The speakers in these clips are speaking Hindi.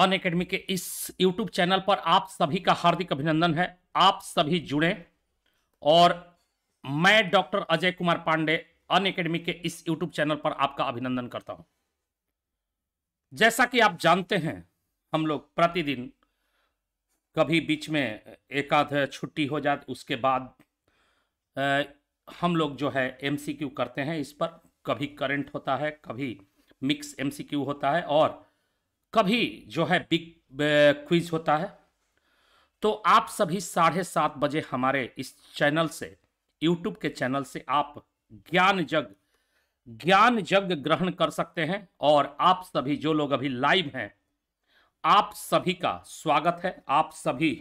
अन अकेडमी के इस यूट्यूब चैनल पर आप सभी का हार्दिक अभिनंदन है आप सभी जुड़े और मैं डॉक्टर अजय कुमार पांडे अन अकेडमी के इस यूट्यूब चैनल पर आपका अभिनंदन करता हूं जैसा कि आप जानते हैं हम लोग प्रतिदिन कभी बीच में एक आध छुट्टी हो जाती उसके बाद आ, हम लोग जो है एमसीक्यू करते हैं इस पर कभी करंट होता है कभी मिक्स एमसीक्यू होता है और कभी जो है बिग क्विज होता है तो आप सभी साढ़े सात बजे हमारे इस चैनल से यूट्यूब के चैनल से आप ज्ञान जग ज्ञान जग ग्रहण कर सकते हैं और आप सभी जो लोग अभी लाइव हैं आप सभी का स्वागत है आप सभी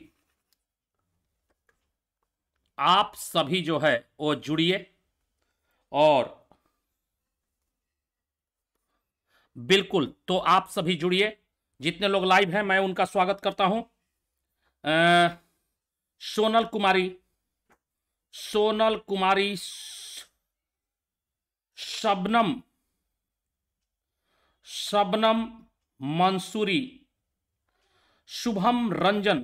आप सभी जो है वो जुड़िए और बिल्कुल तो आप सभी जुड़िए जितने लोग लाइव हैं मैं उनका स्वागत करता हूं सोनल कुमारी सोनल कुमारी शबनम शबनम मंसूरी शुभम रंजन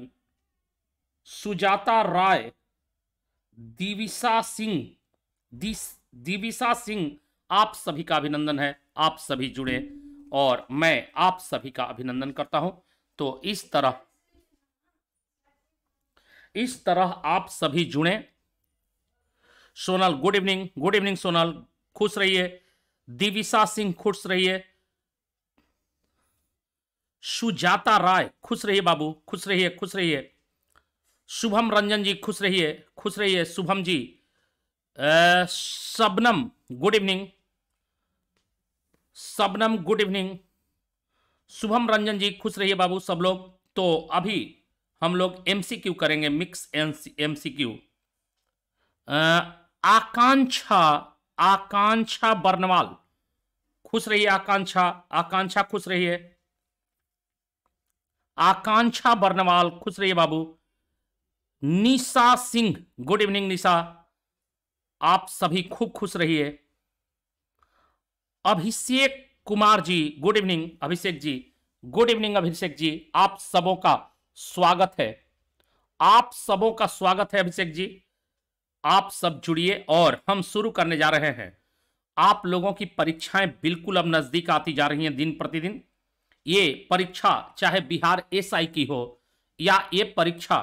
सुजाता राय दिविशा सिंह दिविशा सिंह आप सभी का अभिनंदन है आप सभी जुड़े और मैं आप सभी का अभिनंदन करता हूं तो इस तरह इस तरह आप सभी जुड़े Sonal good evening good evening Sonal खुश रहिए दिविशा सिंह खुश रहिए सुजाता राय खुश रहिए बाबू खुश रहिए खुश रहिए शुभम रंजन जी खुश रहिए खुश रहिए Shubham ji Shabnam Shabnam good evening Shabnam good evening Shubham Ranjan ji खुश रहिए बाबू सब लोग तो अभी हम लोग एमसीक्यू करेंगे मिक्स एमसीक्यू आकांक्षा आकांक्षा बर्नवाल खुश रहिए आकांक्षा आकांक्षा खुश रहिए आकांक्षा बर्नवाल खुश रहिए बाबू निशा सिंह गुड इवनिंग निशा आप सभी खूब खुश रहिए Abhishek Kumar ji good evening Abhishek ji good evening Abhishek ji आप सबों का स्वागत है आप सबों का स्वागत है अभिषेक जी आप सब जुड़िए और हम शुरू करने जा रहे हैं आप लोगों की परीक्षाएं बिल्कुल अब नज़दीक आती जा रही हैं दिन प्रतिदिन ये परीक्षा चाहे बिहार एसआई की हो या ये परीक्षा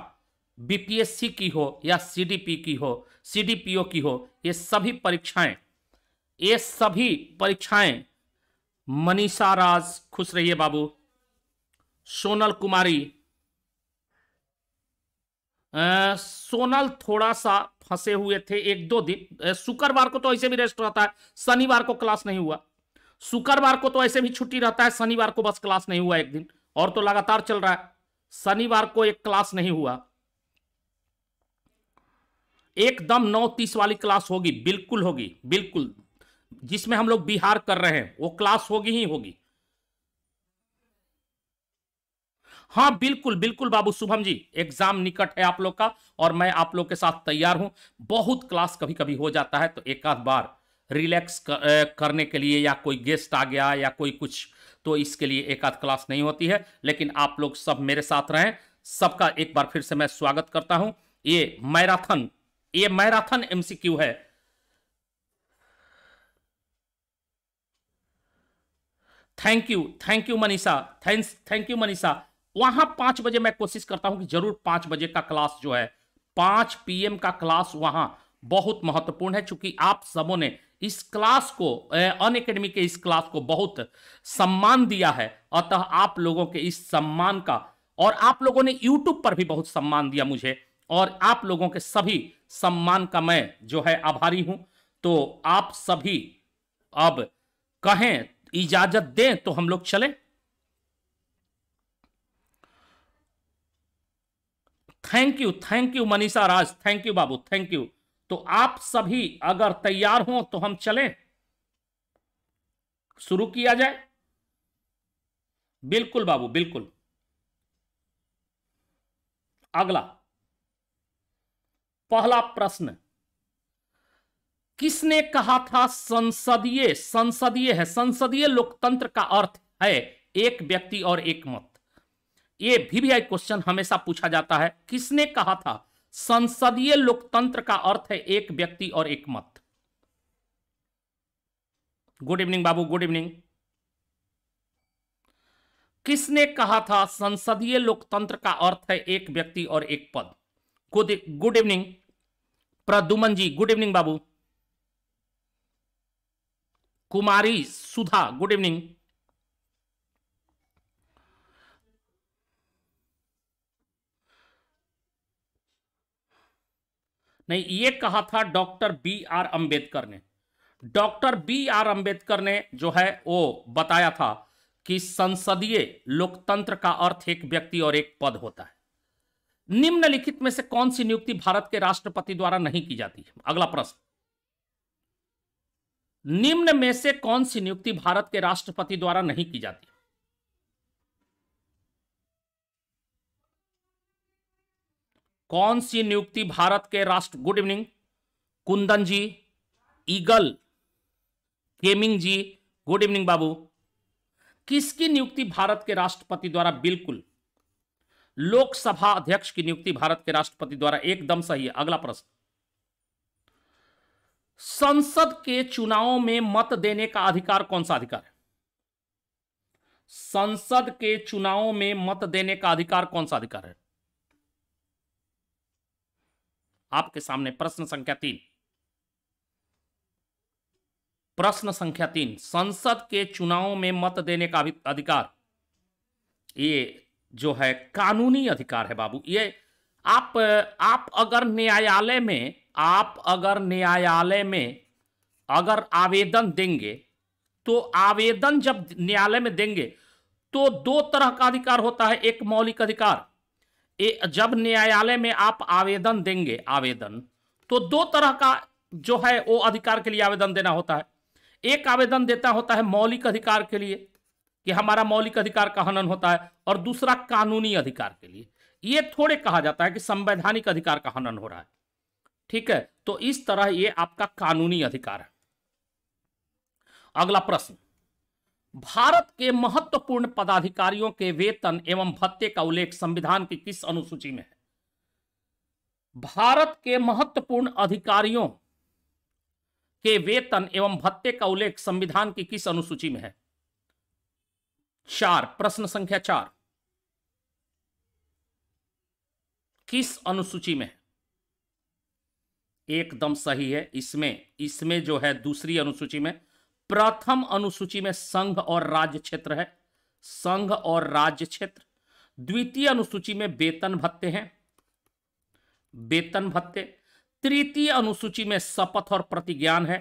बीपीएससी की हो या सीडीपी की हो सीडीपीओ की हो ये सभी परीक्षाएं ये सभी परीक्षाएं मनीषा राज खुश रहिए बाबू सोनल कुमारी सोनल थोड़ा सा फंसे हुए थे एक दो दिन शुक्रवार को तो ऐसे भी रेस्ट रहता है शनिवार को क्लास नहीं हुआ शुक्रवार को तो ऐसे भी छुट्टी रहता है शनिवार को बस क्लास नहीं हुआ एक दिन और तो लगातार चल रहा है शनिवार को एक क्लास नहीं हुआ एकदम नौ तीस वाली क्लास होगी बिल्कुल होगी बिल्कुल जिसमें हम लोग बिहार कर रहे हैं वो क्लास होगी ही होगी हाँ बिल्कुल बिल्कुल बाबू शुभम जी एग्जाम निकट है आप लोग का और मैं आप लोग के साथ तैयार हूं बहुत क्लास कभी कभी हो जाता है तो एक आध बार रिलैक्स करने के लिए या कोई गेस्ट आ गया या कोई कुछ तो इसके लिए एक आध क्लास नहीं होती है लेकिन आप लोग सब मेरे साथ रहें सबका एक बार फिर से मैं स्वागत करता हूं ये मैराथन ये मैराथन एमसीक्यू है thank you thank you Manisha thanks thank you Manisha वहां पांच बजे मैं कोशिश करता हूं कि जरूर पांच बजे का क्लास जो है पांच पीएम का क्लास वहां बहुत महत्वपूर्ण है चूंकि आप सबों ने इस क्लास को अन अकेडमी के इस क्लास को बहुत सम्मान दिया है अतः आप लोगों के इस सम्मान का और आप लोगों ने यूट्यूब पर भी बहुत सम्मान दिया मुझे और आप लोगों के सभी सम्मान का मैं जो है आभारी हूं तो आप सभी अब कहें इजाजत दें तो हम लोग चलें thank you thank you Manisha Raj thank you बाबू थैंक यू तो आप सभी अगर तैयार हो तो हम चलें शुरू किया जाए बिल्कुल बाबू बिल्कुल अगला पहला प्रश्न किसने कहा था संसदीय संसदीय है संसदीय लोकतंत्र का अर्थ है एक व्यक्ति और एक मत ये वीवीआई क्वेश्चन हमेशा पूछा जाता है किसने कहा था संसदीय लोकतंत्र का अर्थ है एक व्यक्ति और एक मत गुड इवनिंग बाबू गुड इवनिंग किसने कहा था संसदीय लोकतंत्र का अर्थ है एक व्यक्ति और एक पद good good evening Pradyuman ji good evening बाबू कुमारी सुधा गुड इवनिंग नहीं ये कहा था डॉक्टर बी आर अंबेडकर ने डॉक्टर बी आर अंबेडकर ने जो है वो बताया था कि संसदीय लोकतंत्र का अर्थ एक व्यक्ति और एक पद होता है निम्नलिखित में से कौन सी नियुक्ति भारत के राष्ट्रपति द्वारा नहीं की जाती है अगला प्रश्न निम्न में से कौन सी नियुक्ति भारत के राष्ट्रपति द्वारा नहीं की जाती कौन सी नियुक्ति भारत के राष्ट्र good evening Kundan ji eagle gaming ji good evening बाबू किसकी नियुक्ति भारत के राष्ट्रपति द्वारा बिल्कुल लोकसभा अध्यक्ष की नियुक्ति भारत के राष्ट्रपति द्वारा एकदम सही है अगला प्रश्न संसद के चुनाव में मत देने का अधिकार कौन सा अधिकार है संसद के चुनाव में मत देने का अधिकार कौन सा अधिकार है आपके सामने प्रश्न संख्या तीन प्रश्न संख्या तीन संसद के चुनाव में मत देने का अधिकार ये जो है कानूनी अधिकार है बाबू ये आप आप अगर न्यायालय में आप अगर न्यायालय में अगर आवेदन देंगे तो आवेदन जब न्यायालय में देंगे तो दो तरह का अधिकार होता है एक मौलिक अधिकार ए, जब न्यायालय में आप आवेदन देंगे आवेदन तो दो तरह का जो है वो अधिकार के लिए आवेदन देना होता है एक आवेदन देता होता है मौलिक अधिकार के लिए कि हमारा मौलिक अधिकार का हनन होता है और दूसरा कानूनी अधिकार के लिए ये थोड़े कहा जाता है कि संवैधानिक अधिकार का हनन हो रहा है ठीक है तो इस तरह ये आपका कानूनी अधिकार है अगला प्रश्न भारत के महत्वपूर्ण पदाधिकारियों के वेतन एवं भत्ते का उल्लेख संविधान की किस अनुसूची में है भारत के महत्वपूर्ण अधिकारियों के वेतन एवं भत्ते का उल्लेख संविधान की किस अनुसूची में है चार प्रश्न संख्या चार किस अनुसूची में है एकदम सही है इसमें इसमें जो है दूसरी अनुसूची में प्रथम अनुसूची में संघ और राज्य क्षेत्र है संघ और राज्य क्षेत्र द्वितीय अनुसूची में वेतन भत्ते हैं वेतन भत्ते तृतीय अनुसूची में शपथ और प्रतिज्ञान है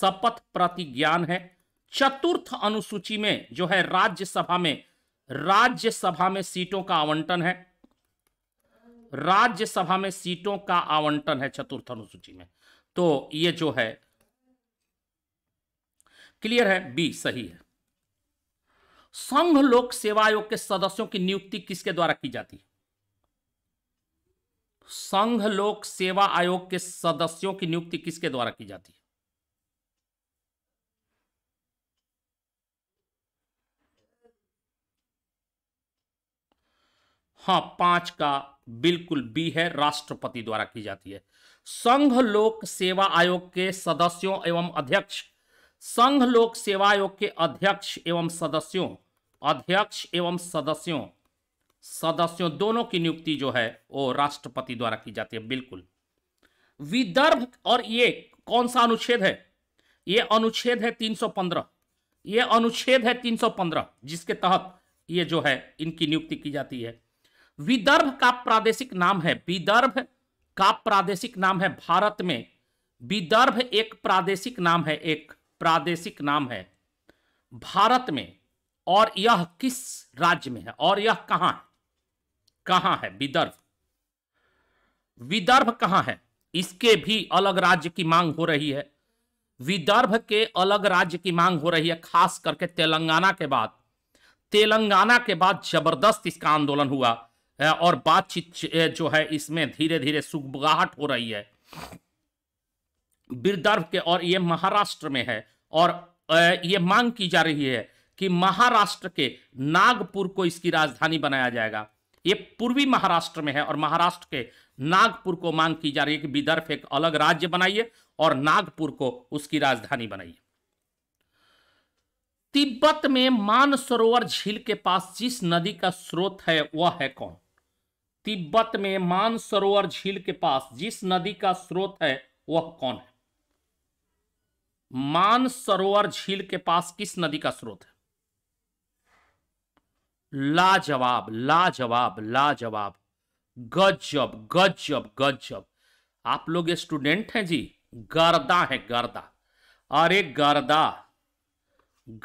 शपथ प्रतिज्ञान है चतुर्थ अनुसूची में जो है राज्यसभा में राज्यसभा में सीटों का आवंटन है राज्यसभा में सीटों का आवंटन है चतुर्थ अनुसूची में तो ये जो है क्लियर है बी सही है संघ लोक सेवा आयोग के सदस्यों की नियुक्ति किसके द्वारा की जाती है संघ लोक सेवा आयोग के सदस्यों की नियुक्ति किसके द्वारा की जाती है हाँ पांच का बिल्कुल बी है राष्ट्रपति द्वारा की जाती है संघ लोक सेवा आयोग के सदस्यों एवं अध्यक्ष संघ लोक सेवा आयोग के अध्यक्ष एवं सदस्यों अध्यक्ष एवं सदस्यों सदस्यों दोनों की नियुक्ति जो है वो राष्ट्रपति द्वारा की जाती है बिल्कुल विदर्भ और ये कौन सा अनुच्छेद है ये अनुच्छेद है 315 ये अनुच्छेद है 315 जिसके तहत ये जो है इनकी नियुक्ति की जाती है विदर्भ का प्रादेशिक नाम है विदर्भ का प्रादेशिक नाम है भारत में विदर्भ एक प्रादेशिक नाम है एक प्रादेशिक नाम है भारत में और यह किस राज्य में है और यह कहां है कहां है विदर्भ विदर्भ कहां है इसके भी अलग राज्य की मांग हो रही है विदर्भ के अलग राज्य की मांग हो रही है खास करके तेलंगाना के बाद तेलंगाना के बाद जबरदस्त इसका आंदोलन हुआ और बातचीत जो है इसमें धीरे धीरे सुगबगाहट हो रही है विदर्भ के और ये महाराष्ट्र में है और ये मांग की जा रही है कि महाराष्ट्र के नागपुर को इसकी राजधानी बनाया जाएगा ये पूर्वी महाराष्ट्र में है और महाराष्ट्र के नागपुर को मांग की जा रही है कि विदर्भ एक अलग राज्य बनाइए और नागपुर को उसकी राजधानी बनाइए तिब्बत में मानसरोवर झील के पास जिस नदी का स्रोत है वह है कौन तिब्बत में मानसरोवर झील के पास जिस नदी का स्रोत है वह कौन है मानसरोवर झील के पास किस नदी का स्रोत है लाजवाब लाजवाब लाजवाब गजब गजब गजब आप लोग स्टूडेंट हैं जी गर्दा है गर्दा अरे गर्दा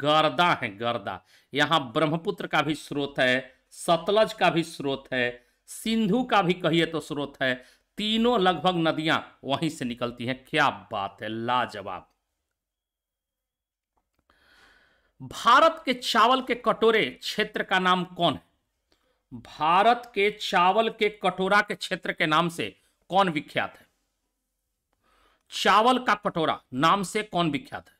गर्दा है गर्दा यहां ब्रह्मपुत्र का भी स्रोत है सतलज का भी स्रोत है सिंधु का भी कहिए तो स्रोत है तीनों लगभग नदियां वहीं से निकलती हैं क्या बात है लाजवाब भारत के चावल के कटोरे क्षेत्र का नाम कौन है भारत के चावल के कटोरा के क्षेत्र के नाम से कौन विख्यात है चावल का कटोरा नाम से कौन विख्यात है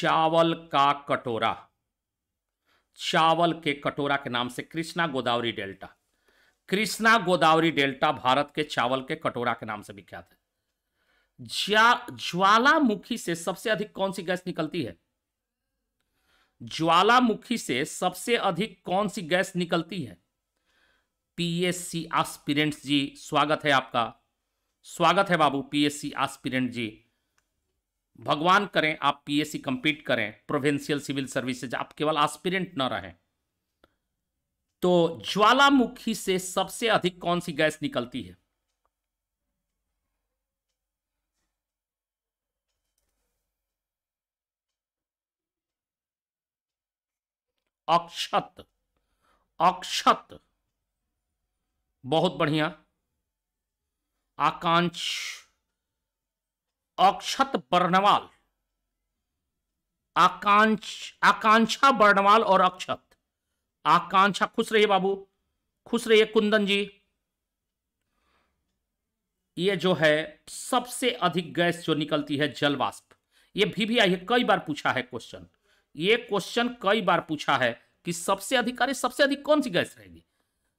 चावल का कटोरा चावल के कटोरा के नाम से कृष्णा गोदावरी डेल्टा कृष्णा गोदावरी डेल्टा भारत के चावल के कटोरा के नाम से विख्यात है ज्वालामुखी से सबसे अधिक कौन सी गैस निकलती है ज्वालामुखी से सबसे अधिक कौन सी गैस निकलती है पीएससी एस जी स्वागत है आपका स्वागत है बाबू पीएससी एस जी भगवान करें आप पीएससी कंप्लीट करें प्रोविंशियल सिविल सर्विसेज आप केवल एस्पिरेंट न रहें तो ज्वालामुखी से सबसे अधिक कौन सी गैस निकलती है अक्षत अक्षत बहुत बढ़िया आकांक्ष अक्षत बर्णवाल आकांक्ष आकांक्षा बर्णवाल और अक्षत आकांक्षा खुश रहिए बाबू खुश रहिए कुंदन जी ये जो है सबसे अधिक गैस जो निकलती है जलवाष्प ये भी भी आई है कई बार पूछा है क्वेश्चन ये क्वेश्चन कई बार पूछा है कि सबसे अधिक अरे सबसे अधिक कौन सी गैस रहेगी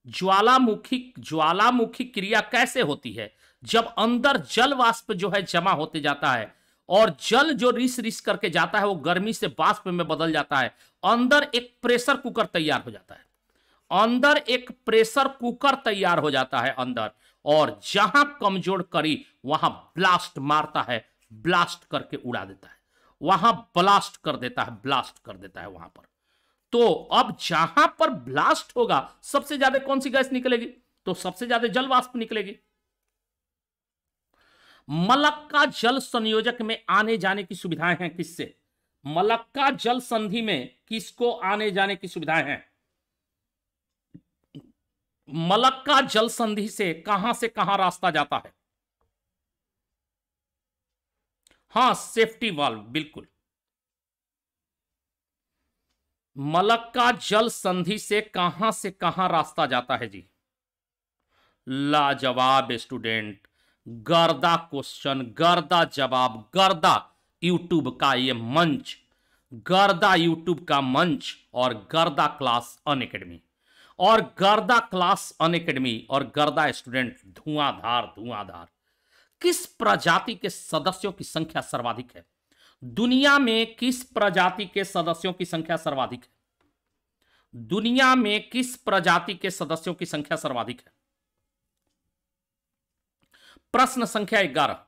ज्वालामुखी ज्वालामुखी क्रिया कैसे होती है जब अंदर जल वाष्प जो है जमा होते जाता है और जल जो रिस रिस करके जाता है वो गर्मी से बाष्प में बदल जाता है अंदर एक प्रेशर कुकर तैयार हो जाता है अंदर एक प्रेशर कुकर तैयार हो जाता है अंदर और जहां कमजोर करी वहां ब्लास्ट मारता है ब्लास्ट करके उड़ा देता है वहां ब्लास्ट कर देता है ब्लास्ट कर देता है वहां पर तो अब जहां पर ब्लास्ट होगा सबसे ज्यादा कौन सी गैस निकलेगी तो सबसे ज्यादा जल वाष्प निकलेगी मलक्का जल संयोजक में आने जाने की सुविधाएं हैं किससे मलक्का जल संधि में किसको आने जाने की सुविधाएं हैं मलक्का जल संधि से कहां से कहां रास्ता जाता है हां सेफ्टी वाल्व बिल्कुल मलक्का जल संधि से कहां से कहां रास्ता जाता है जी लाजवाब स्टूडेंट गर्दा क्वेश्चन गर्दा जवाब गर्दा यूट्यूब का ये मंच गर्दा यूट्यूब का मंच और गर्दा क्लास अन अकेडमी और गर्दा क्लास अन अकेडमी और गर्दा स्टूडेंट धुआंधार धुआंधार किस प्रजाति के सदस्यों की संख्या सर्वाधिक है दुनिया में किस प्रजाति के सदस्यों की संख्या सर्वाधिक है दुनिया में किस प्रजाति के सदस्यों की संख्या सर्वाधिक है प्रश्न संख्या ग्यारह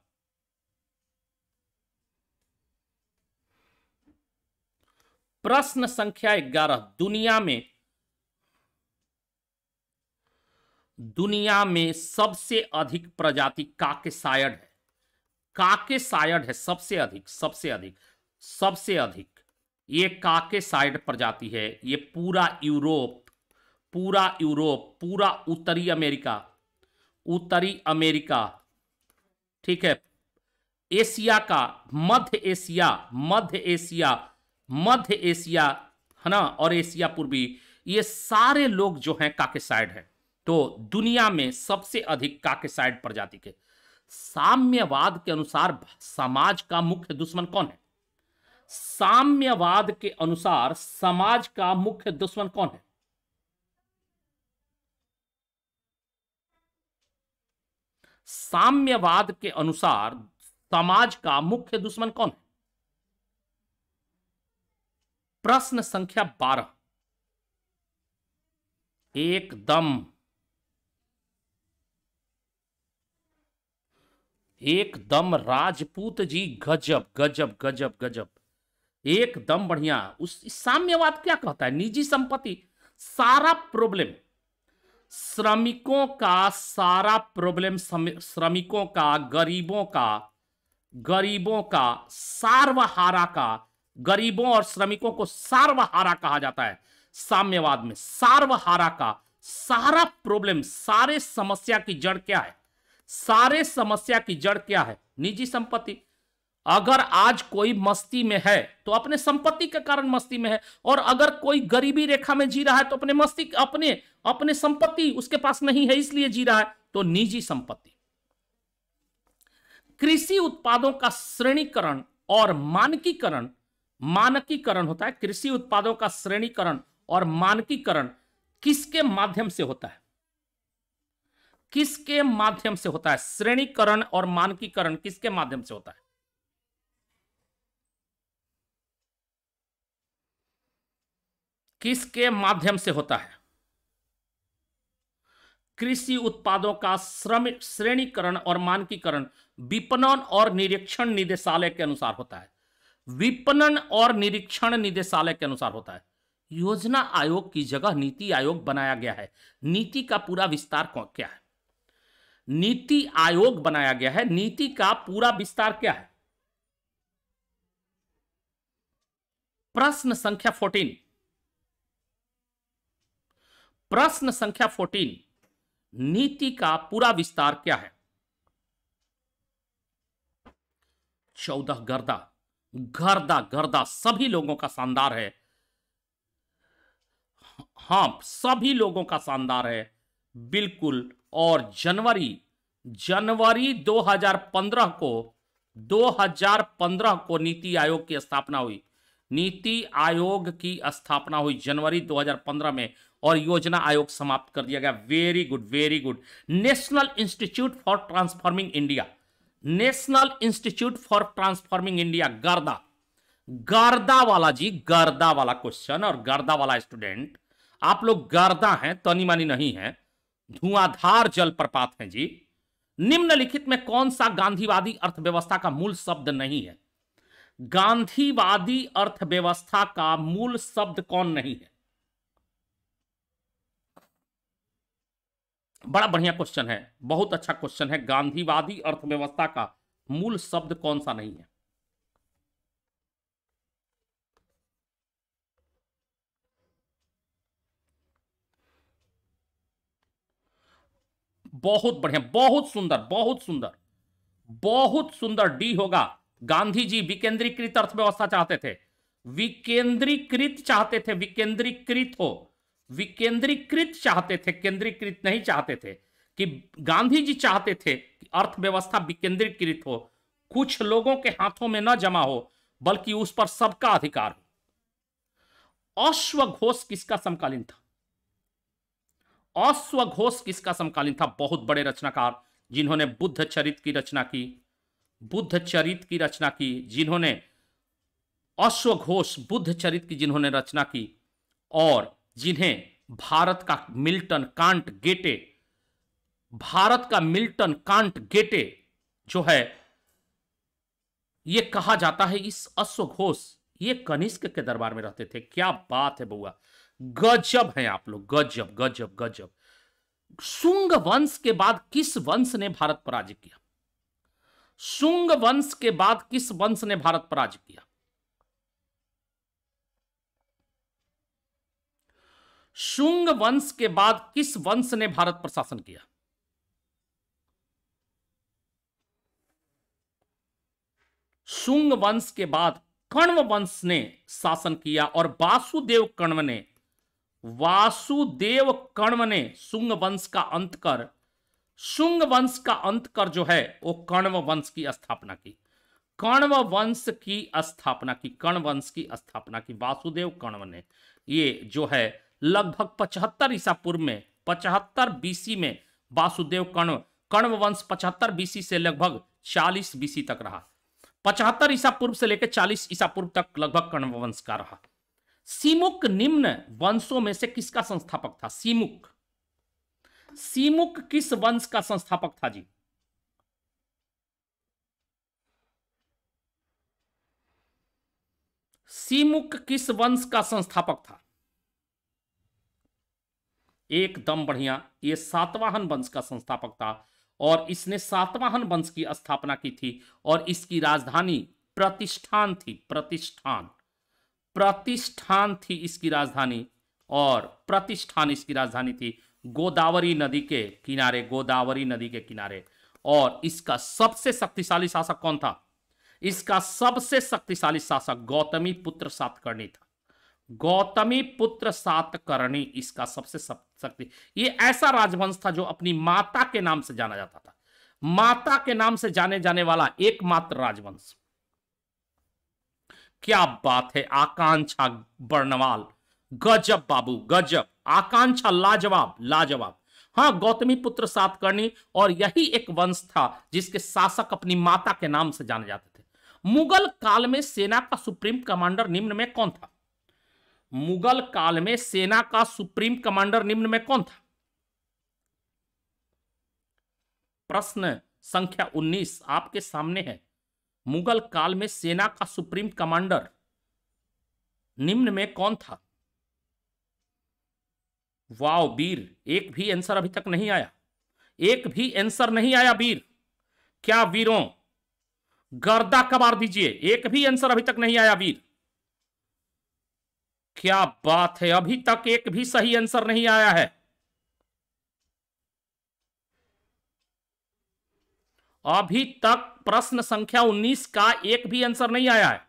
प्रश्न संख्या ग्यारह दुनिया में दुनिया में सबसे अधिक प्रजाति काकेसायड है काके साइड है सबसे अधिक सबसे अधिक सबसे अधिक ये काके साइड प्रजाति है ये पूरा यूरोप पूरा यूरोप पूरा उत्तरी अमेरिका उत्तरी अमेरिका ठीक है एशिया का मध्य एशिया मध्य एशिया मध्य एशिया है ना और एशिया पूर्वी ये सारे लोग जो हैं साइड है तो दुनिया में सबसे अधिक काके साइड प्रजाति के साम्यवाद के अनुसार समाज का मुख्य दुश्मन कौन है साम्यवाद के अनुसार समाज का मुख्य दुश्मन कौन है साम्यवाद के अनुसार समाज का मुख्य दुश्मन कौन है प्रश्न संख्या बारह एकदम एकदम राजपूत जी गजब गजब गजब गजब एकदम बढ़िया उस साम्यवाद क्या कहता है निजी संपत्ति सारा प्रॉब्लम श्रमिकों का सारा प्रॉब्लम श्रमिकों का गरीबों का गरीबों का सार्वहारा का गरीबों और श्रमिकों को सार्वहारा कहा जाता है साम्यवाद में सार्वहारा का सारा प्रॉब्लम सारे समस्या की जड़ क्या है सारे समस्या की जड़ क्या है निजी संपत्ति अगर आज कोई मस्ती में है तो अपने संपत्ति के कारण मस्ती में है और अगर कोई गरीबी रेखा में जी रहा है तो अपने मस्ती अपने अपने संपत्ति उसके पास नहीं है इसलिए जी रहा है तो निजी संपत्ति कृषि उत्पादों का श्रेणीकरण और मानकीकरण मानकीकरण होता है कृषि उत्पादों का श्रेणीकरण और मानकीकरण किसके माध्यम से होता है किसके माध्यम से होता है श्रेणीकरण और मानकीकरण किसके माध्यम से होता है किसके माध्यम से होता है कृषि उत्पादों का श्रम श्रेणीकरण और मानकीकरण विपणन और निरीक्षण निदेशालय के अनुसार होता है विपणन और निरीक्षण निदेशालय के अनुसार होता है योजना आयोग की जगह नीति आयोग बनाया गया है नीति का पूरा विस्तार क्या है नीति आयोग बनाया गया है नीति का पूरा विस्तार क्या है प्रश्न संख्या फोर्टीन प्रश्न संख्या फोर्टीन नीति का पूरा विस्तार क्या है चौदह गर्दा गर्दा गर्दा सभी लोगों का शानदार है हाँ सभी लोगों का शानदार है बिल्कुल और जनवरी जनवरी 2015 को 2015 को नीति आयोग की स्थापना हुई नीति आयोग की स्थापना हुई जनवरी 2015 में और योजना आयोग समाप्त कर दिया गया very good very good national institute for transforming India national institute for transforming India गर्दा गर्दा वाला जी गर्दा वाला क्वेश्चन और गर्दा वाला स्टूडेंट आप लोग गर्दा हैं तनी तो मानी नहीं है धुआंधार जलप्रपात हैं जी निम्नलिखित में कौन सा गांधीवादी अर्थव्यवस्था का मूल शब्द नहीं है गांधीवादी अर्थव्यवस्था का मूल शब्द कौन नहीं है बड़ा बढ़िया क्वेश्चन है बहुत अच्छा क्वेश्चन है गांधीवादी अर्थव्यवस्था का मूल शब्द कौन सा नहीं है बहुत बढ़िया बहुत सुंदर बहुत सुंदर बहुत सुंदर डी होगा गांधी जी विकेंद्रीकृत अर्थव्यवस्था चाहते थे विकेंद्रीकृत चाहते थे विकेंद्रीकृत हो विकेंद्रीकृत चाहते थे केंद्रीकृत नहीं चाहते थे कि गांधी जी चाहते थे कि अर्थव्यवस्था विकेंद्रीकृत हो कुछ लोगों के हाथों में न जमा हो बल्कि उस पर सबका अधिकार हो अश्वघोष किसका समकालीन था अश्वघोष किसका समकालीन था बहुत बड़े रचनाकार जिन्होंने बुद्ध चरित की रचना की बुद्ध चरित की रचना की जिन्होंने अश्वघोष बुद्ध चरित की जिन्होंने रचना की और जिन्हें भारत का मिल्टन कांट गेटे भारत का मिल्टन कांट गेटे जो है यह कहा जाता है इस अश्वघोष ये कनिष्क के दरबार में रहते थे क्या बात है बउआ गजब हैं आप लोग गजब गजब गजब सुंग वंश के बाद किस वंश ने भारत पर राज्य किया सुंग वंश के बाद किस वंश ने भारत पर राज्य किया शुंग वंश के बाद किस वंश ने भारत पर शासन किया शुंग वंश के बाद कण्व वंश ने शासन किया और वासुदेव कण्व ने वासुदेव कर्ण ने शुंग वंश का अंत कर शुंग वंश का अंत कर जो है वो कण्व वंश की स्थापना की कण्व वंश की स्थापना की कर्ण वंश की स्थापना की वासुदेव कण्व ने ये जो है लगभग पचहत्तर ईसा पूर्व में पचहत्तर बीसी में वासुदेव कण्व कण्व वंश पचहत्तर बीसी से लगभग चालीस बीसी तक रहा पचहत्तर ईसा पूर्व से लेकर चालीस ईसा पूर्व तक लगभग कण्व वंश का रहा सीमुक निम्न वंशों में से किसका संस्थापक था सीमुक सीमुक किस वंश का संस्थापक था जी सीमुक किस वंश का संस्थापक था एकदम बढ़िया ये सातवाहन वंश का संस्थापक था और इसने सातवाहन वंश की स्थापना की थी और इसकी राजधानी प्रतिष्ठान थी प्रतिष्ठान प्रतिष्ठान थी इसकी राजधानी और प्रतिष्ठान इसकी राजधानी थी गोदावरी नदी के किनारे गोदावरी नदी के किनारे और इसका सबसे शक्तिशाली शासक कौन था इसका सबसे शक्तिशाली शासक गौतमी पुत्र सातकर्णी था गौतमी पुत्र सातकर्णी इसका सबसे शक्ति ये ऐसा राजवंश था जो अपनी माता के नाम से जाना जाता था माता के नाम से जाने जाने वाला एकमात्र राजवंश क्या बात है आकांक्षा बर्णवाल गजब बाबू गजब आकांक्षा लाजवाब लाजवाब हाँ गौतमी पुत्र सातकर्णी और यही एक वंश था जिसके शासक अपनी माता के नाम से जाने जाते थे मुगल काल में सेना का सुप्रीम कमांडर निम्न में कौन था मुगल काल में सेना का सुप्रीम कमांडर निम्न में कौन था प्रश्न संख्या 19 आपके सामने है मुगल काल में सेना का सुप्रीम कमांडर निम्न में कौन था वाओ वीर एक भी आंसर अभी तक नहीं आया एक भी आंसर नहीं आया वीर क्या वीरों गर्दा कबार दीजिए एक भी आंसर अभी तक नहीं आया वीर क्या बात है अभी तक एक भी सही आंसर नहीं आया है अभी तक प्रश्न संख्या 19 का एक भी आंसर नहीं आया है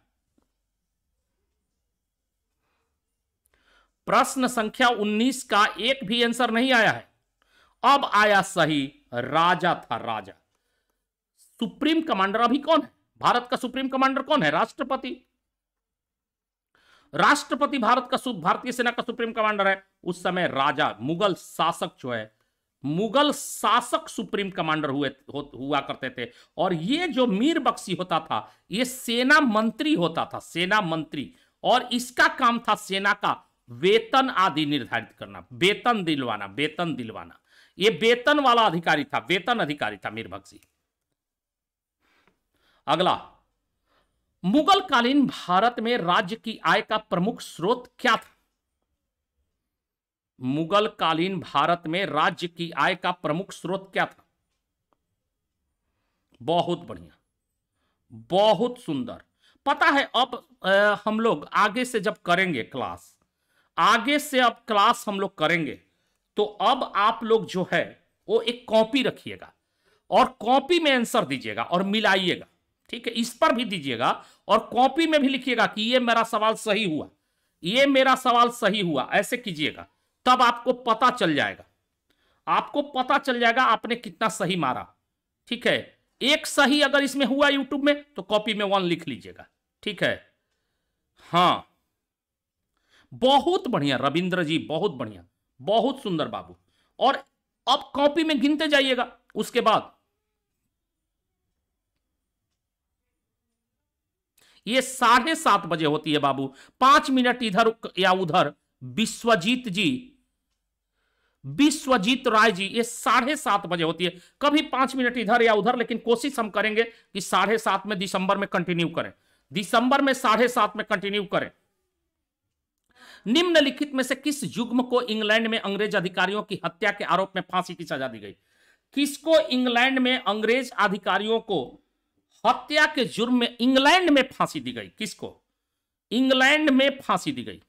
प्रश्न संख्या 19 का एक भी आंसर नहीं आया है अब आया सही राजा था राजा सुप्रीम कमांडर अभी कौन है भारत का सुप्रीम कमांडर कौन है राष्ट्रपति राष्ट्रपति भारत का भारतीय सेना का सुप्रीम कमांडर है उस समय राजा मुगल शासक जो है मुगल शासक सुप्रीम कमांडर हुए हो, हुआ करते थे और ये जो मीर बख्शी होता था ये सेना मंत्री होता था सेना मंत्री और इसका काम था सेना का वेतन आदि निर्धारित करना वेतन दिलवाना वेतन दिलवाना ये वेतन वाला अधिकारी था वेतन अधिकारी था मीर बख्शी अगला मुगल कालीन भारत में राज्य की आय का प्रमुख स्रोत क्या था मुगल कालीन भारत में राज्य की आय का प्रमुख स्रोत क्या था बहुत बढ़िया बहुत सुंदर पता है अब आ, हम लोग आगे से जब करेंगे क्लास आगे से अब क्लास हम लोग करेंगे तो अब आप लोग जो है वो एक कॉपी रखिएगा और कॉपी में आंसर दीजिएगा और मिलाइएगा ठीक है इस पर भी दीजिएगा और कॉपी में भी लिखिएगा कि ये मेरा सवाल सही हुआ ये मेरा सवाल सही हुआ ऐसे कीजिएगा तब आपको पता चल जाएगा आपको पता चल जाएगा आपने कितना सही मारा ठीक है एक सही अगर इसमें हुआ यूट्यूब में तो कॉपी में वन लिख लीजिएगा ठीक है हाँ बहुत बढ़िया रविंद्र जी बहुत बढ़िया बहुत सुंदर बाबू और अब कॉपी में गिनते जाइएगा उसके बाद ये साढ़े सात बजे होती है बाबू पांच मिनट इधर या उधर विश्वजीत जी विश्वजीत राय जी ये साढ़े सात बजे होती है कभी पांच मिनट इधर या उधर लेकिन कोशिश हम करेंगे कि साढ़े सात में दिसंबर में कंटिन्यू करें दिसंबर में साढ़े सात में कंटिन्यू करें निम्नलिखित में से किस युग्म को इंग्लैंड में अंग्रेज अधिकारियों की हत्या के आरोप में फांसी की सजा दी गई किसको इंग्लैंड में अंग्रेज अधिकारियों को हत्या के जुर्म में इंग्लैंड में फांसी दी गई किसको इंग्लैंड में फांसी दी गई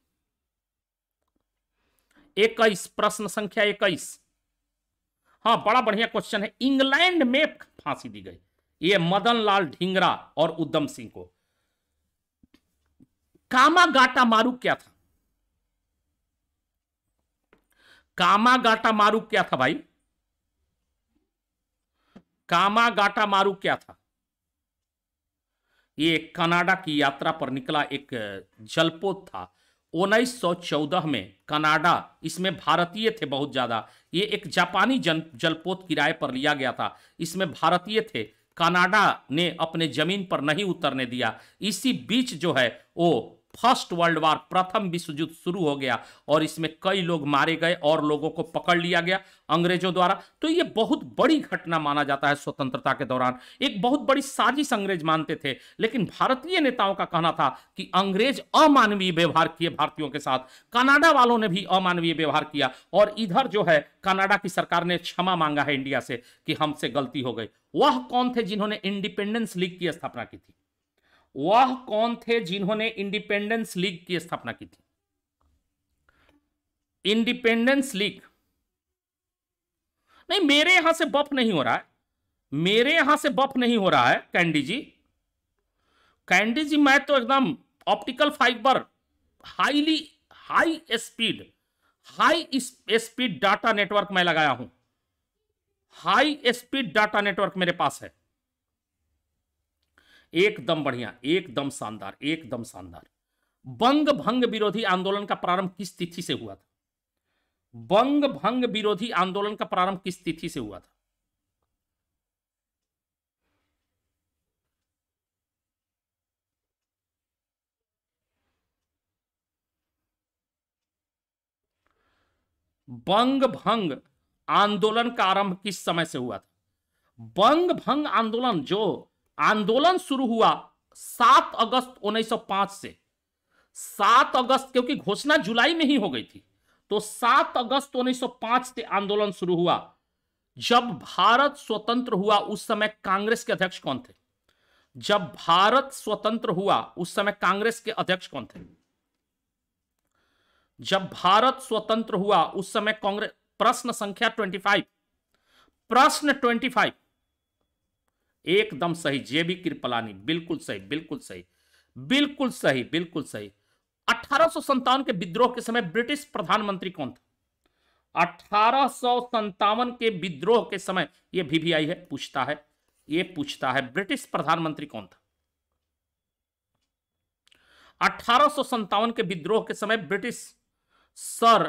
इक्कीस प्रश्न संख्या इक्कीस हाँ बड़ा बढ़िया क्वेश्चन है इंग्लैंड में फांसी दी गई ये मदन लाल ढींगरा और उद्धम सिंह को गाटा मारू क्या था गाटा मारू क्या था भाई गाटा मारू क्या था ये कनाडा की यात्रा पर निकला एक जलपोत था उन्नीस में कनाडा इसमें भारतीय थे बहुत ज़्यादा ये एक जापानी जन जलपोत किराए पर लिया गया था इसमें भारतीय थे कनाडा ने अपने जमीन पर नहीं उतरने दिया इसी बीच जो है वो फर्स्ट वर्ल्ड वार प्रथम विश्व युद्ध शुरू हो गया और इसमें कई लोग मारे गए और लोगों को पकड़ लिया गया अंग्रेजों द्वारा तो ये बहुत बड़ी घटना माना जाता है स्वतंत्रता के दौरान एक बहुत बड़ी साजिश अंग्रेज मानते थे लेकिन भारतीय नेताओं का कहना था कि अंग्रेज अमानवीय व्यवहार किए भारतीयों के साथ कनाडा वालों ने भी अमानवीय व्यवहार किया और इधर जो है कनाडा की सरकार ने क्षमा मांगा है इंडिया से कि हमसे गलती हो गई वह कौन थे जिन्होंने इंडिपेंडेंस लीग की स्थापना की थी वह कौन थे जिन्होंने इंडिपेंडेंस लीग की स्थापना की थी इंडिपेंडेंस लीग नहीं मेरे यहां से बफ नहीं हो रहा है मेरे यहां से बफ नहीं हो रहा है कैंडी जी कैंडी जी मैं तो एकदम optical fibre highly high speed high speed data network मैं लगाया हूं हाई स्पीड डाटा नेटवर्क मेरे पास है एकदम बढ़िया एकदम शानदार एकदम शानदार बंग भंग विरोधी आंदोलन का प्रारंभ किस तिथि से हुआ था बंग भंग विरोधी आंदोलन का प्रारंभ किस तिथि से हुआ था बंग भंग आंदोलन का आरंभ किस समय से हुआ था बंग भंग आंदोलन जो आंदोलन शुरू हुआ 7 अगस्त 1905 से 7 अगस्त क्योंकि घोषणा जुलाई में ही हो गई थी तो 7 अगस्त 1905 से आंदोलन शुरू हुआ जब भारत स्वतंत्र हुआ उस समय कांग्रेस के अध्यक्ष कौन थे जब भारत स्वतंत्र हुआ उस समय कांग्रेस के अध्यक्ष कौन थे जब भारत स्वतंत्र हुआ उस समय कांग्रेस प्रश्न संख्या 25 प्रश्न 25 एकदम सही जे बी कृपलानी बिल्कुल सही बिल्कुल सही बिल्कुल सही बिल्कुल सही अठारह के विद्रोह के समय ब्रिटिश प्रधानमंत्री कौन था अठारह के विद्रोह के समय ये वीवीआई है पूछता है ये पूछता है ब्रिटिश प्रधानमंत्री कौन था अठारह के विद्रोह के समय ब्रिटिश सर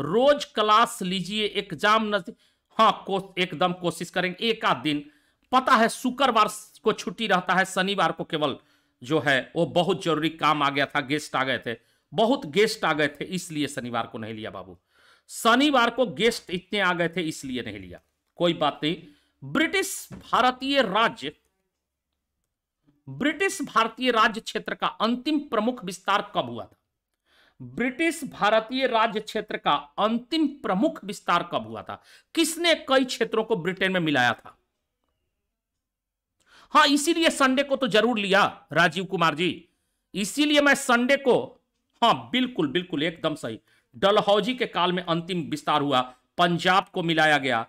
रोज क्लास लीजिए एग्जाम नजदीक हाँ को, एकदम कोशिश करेंगे एक आध दिन पता है शुक्रवार को छुट्टी रहता है शनिवार को केवल जो है वो बहुत जरूरी काम आ गया था गेस्ट आ गए थे बहुत गेस्ट आ गए थे इसलिए शनिवार को नहीं लिया बाबू शनिवार को गेस्ट इतने आ गए थे इसलिए नहीं लिया कोई बात नहीं ब्रिटिश भारतीय राज्य ब्रिटिश भारतीय राज्य क्षेत्र का अंतिम प्रमुख विस्तार कब हुआ था ब्रिटिश भारतीय राज्य क्षेत्र का अंतिम प्रमुख विस्तार कब हुआ था किसने कई क्षेत्रों को ब्रिटेन में मिलाया था हाँ इसीलिए संडे को तो जरूर लिया राजीव कुमार जी इसीलिए मैं संडे को हाँ बिल्कुल बिल्कुल एकदम सही डलहौजी के काल में अंतिम विस्तार हुआ पंजाब को मिलाया गया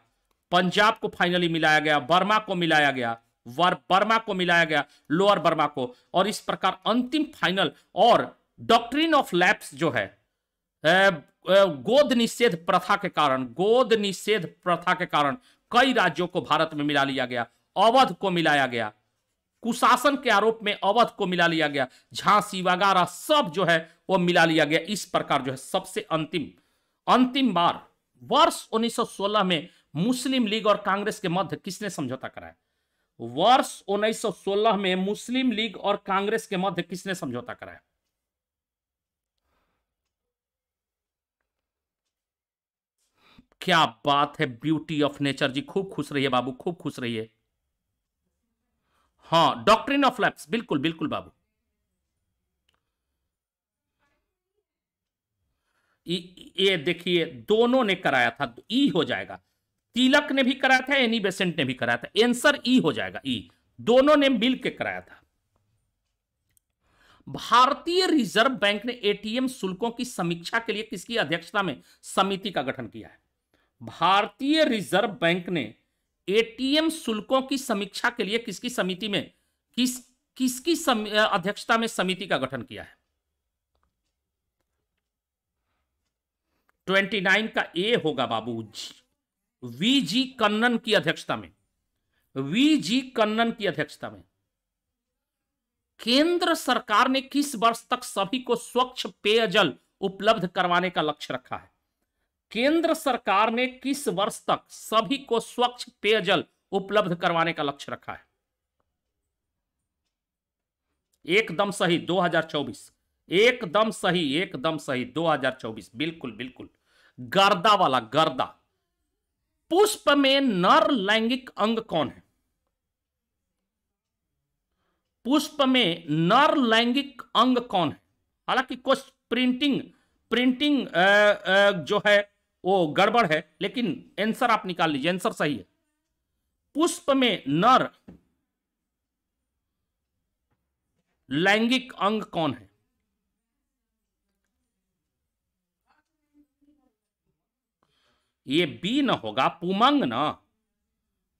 पंजाब को फाइनली मिलाया गया बर्मा को मिलाया गया वर बर्मा को मिलाया गया लोअर बर्मा को और इस प्रकार अंतिम फाइनल और डॉक्ट्रिन ऑफ लैप्स जो है गोद निषेध प्रथा के कारण गोद निषेध प्रथा के कारण कई राज्यों को भारत में मिला लिया गया अवध को मिलाया गया कुशासन के आरोप में अवध को मिला लिया गया झांसी वगैरह सब जो है वो मिला लिया गया इस प्रकार जो है सबसे अंतिम अंतिम बार वर्ष 1916 में मुस्लिम लीग और कांग्रेस के मध्य किसने समझौता कराया वर्ष 1916 में मुस्लिम लीग और कांग्रेस के मध्य किसने समझौता कराया क्या बात है ब्यूटी ऑफ नेचर जी खूब खुश रहिए बाबू खूब खुश रहिए हाँ डॉक्ट्रिन ऑफ लैप्स बिल्कुल बिल्कुल बाबू ये देखिए दोनों ने कराया था तो ई हो जाएगा तिलक ने भी कराया था एनी बेसेंट ने भी कराया था एंसर ई हो जाएगा ई दोनों ने मिल के कराया था भारतीय रिजर्व बैंक ने एटीएम शुल्कों की समीक्षा के लिए किसकी अध्यक्षता में समिति का गठन किया है भारतीय रिजर्व बैंक ने एटीएम शुल्कों की समीक्षा के लिए किसकी समिति में किस किसकी अध्यक्षता में समिति का गठन किया है 29 का ए होगा बाबू वी जी कन्नन की अध्यक्षता में वी जी कन्नन की अध्यक्षता में केंद्र सरकार ने किस वर्ष तक सभी को स्वच्छ पेयजल उपलब्ध करवाने का लक्ष्य रखा है केंद्र सरकार ने किस वर्ष तक सभी को स्वच्छ पेयजल उपलब्ध करवाने का लक्ष्य रखा है एकदम सही 2024 एकदम सही एकदम सही 2024 बिल्कुल बिल्कुल गर्दा वाला गर्दा पुष्प में नर लैंगिक अंग कौन है पुष्प में नर लैंगिक अंग कौन है हालांकि कुछ प्रिंटिंग प्रिंटिंग जो है वो गड़बड़ है लेकिन आंसर आप निकाल लीजिए आंसर सही है पुष्प में नर लैंगिक अंग कौन है ये बी न होगा पुमंग न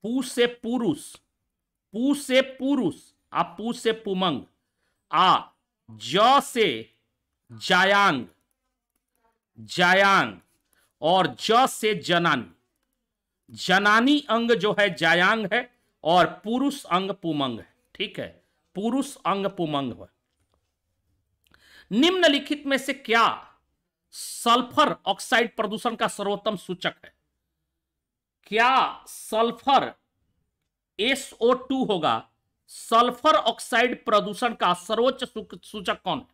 पू से पुरुष पू से पुरुष आ पू से पुमंग आ ज से जायांग जायांग और ज से जनानी जनानी अंग जो है जायांग है और पुरुष अंग पुमंग है ठीक है पुरुष अंग पुमंग है निम्नलिखित में से क्या सल्फर ऑक्साइड प्रदूषण का सर्वोत्तम सूचक है क्या सल्फर SO2 होगा सल्फर ऑक्साइड प्रदूषण का सर्वोच्च सूचक कौन है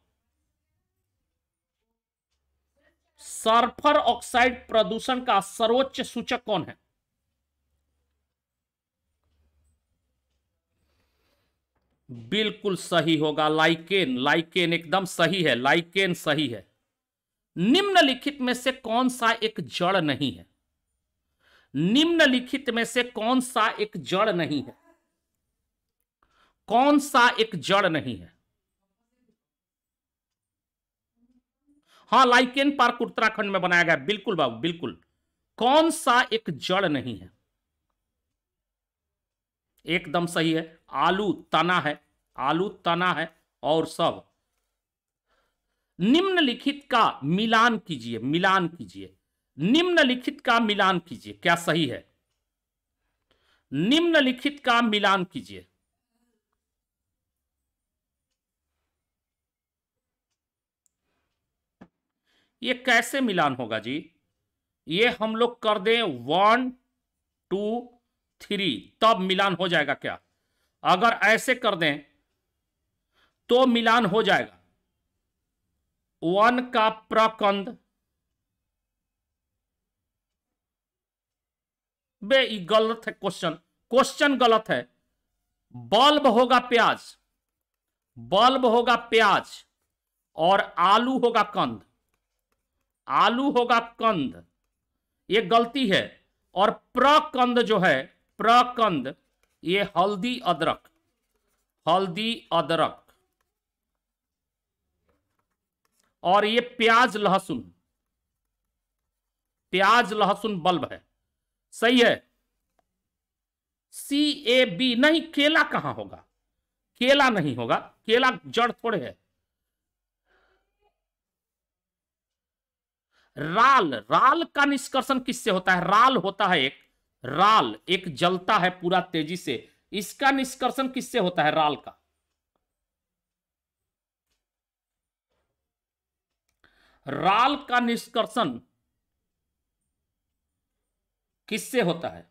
सल्फर ऑक्साइड प्रदूषण का सर्वोच्च सूचक कौन है बिल्कुल सही होगा लाइकेन लाइकेन एकदम सही है लाइकेन सही है निम्नलिखित में से कौन सा एक जड़ नहीं है निम्नलिखित में से कौन सा एक जड़ नहीं है कौन सा एक जड़ नहीं है हाँ लाइकेन पार्क उत्तराखंड में बनाया गया बिल्कुल बाबू बिल्कुल कौन सा एक जड़ नहीं है एकदम सही है आलू तना है आलू तना है और सब निम्नलिखित का मिलान कीजिए मिलान कीजिए निम्नलिखित का मिलान कीजिए क्या सही है निम्नलिखित का मिलान कीजिए ये कैसे मिलान होगा जी ये हम लोग कर दें वन टू थ्री तब मिलान हो जाएगा क्या अगर ऐसे कर दें तो मिलान हो जाएगा वन का प्रकंद बे गलत है क्वेश्चन क्वेश्चन गलत है बल्ब होगा प्याज बल्ब होगा प्याज और आलू होगा कंद आलू होगा कंद ये गलती है और प्रकंद जो है प्रकंद ये हल्दी अदरक हल्दी अदरक और ये प्याज लहसुन प्याज लहसुन बल्ब है सही है सी ए बी नहीं केला कहां होगा केला नहीं होगा केला जड़ थोड़े है राल राल का निष्कर्षण किससे होता है राल होता है एक राल एक जलता है पूरा तेजी से इसका निष्कर्षण किससे होता है राल का राल का निष्कर्षण किससे होता है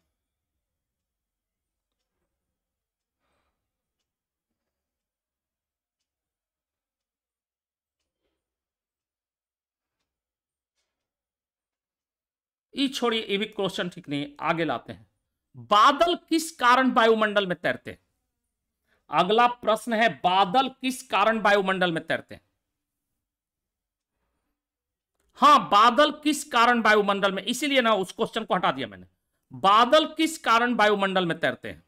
छोड़िए ये भी क्वेश्चन ठीक नहीं आगे लाते हैं बादल किस कारण वायुमंडल में तैरते हैं अगला प्रश्न है बादल किस कारण वायुमंडल में तैरते हैं हां बादल किस कारण वायुमंडल में इसीलिए ना उस क्वेश्चन को हटा दिया मैंने बादल किस कारण वायुमंडल में तैरते हैं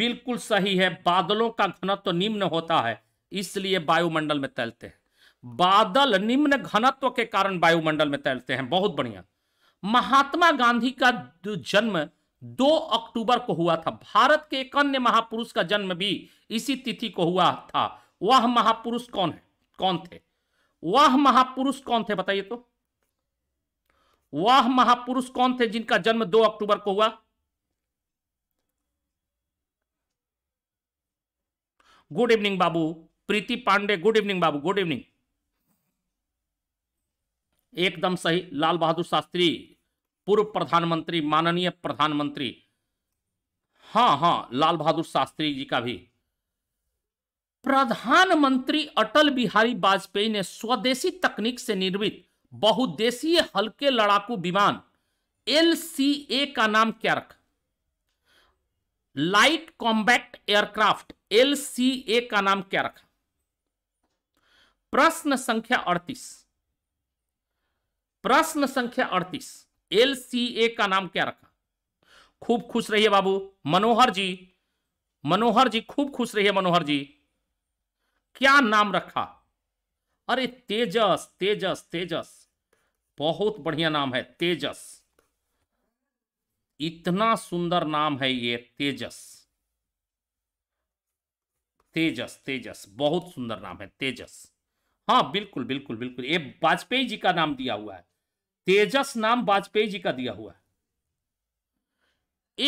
बिल्कुल सही है बादलों का घनत्व तो निम्न होता है इसलिए वायुमंडल में तैलते हैं बादल निम्न घनत्व के कारण वायुमंडल में तैलते हैं बहुत बढ़िया महात्मा गांधी का जन्म 2 अक्टूबर को हुआ था भारत के एक अन्य महापुरुष का जन्म भी इसी तिथि को हुआ था वह महापुरुष कौन है कौन थे वह महापुरुष कौन थे बताइए तो वह महापुरुष कौन थे जिनका जन्म 2 अक्टूबर को हुआ गुड इवनिंग बाबू प्रीति पांडे गुड इवनिंग बाबू गुड इवनिंग एकदम सही लाल बहादुर शास्त्री पूर्व प्रधानमंत्री माननीय प्रधानमंत्री हाँ हाँ लाल बहादुर शास्त्री जी का भी प्रधानमंत्री अटल बिहारी वाजपेयी ने स्वदेशी तकनीक से निर्मित बहुदेशीय हल्के लड़ाकू विमान एल का नाम क्या रखा लाइट कॉम्बैक्ट एयरक्राफ्ट एल का नाम क्या रखा प्रश्न संख्या अड़तीस प्रश्न संख्या अड़तीस एल सी ए का नाम क्या रखा खूब खुश रहिए बाबू मनोहर जी मनोहर जी खूब खुश रहिए मनोहर जी क्या नाम रखा अरे तेजस तेजस तेजस बहुत बढ़िया नाम है तेजस इतना सुंदर नाम है ये तेजस तेजस तेजस बहुत सुंदर नाम है तेजस हाँ बिल्कुल बिल्कुल बिल्कुल ये वाजपेयी जी का नाम दिया हुआ है तेजस नाम वाजपेयी जी का दिया हुआ है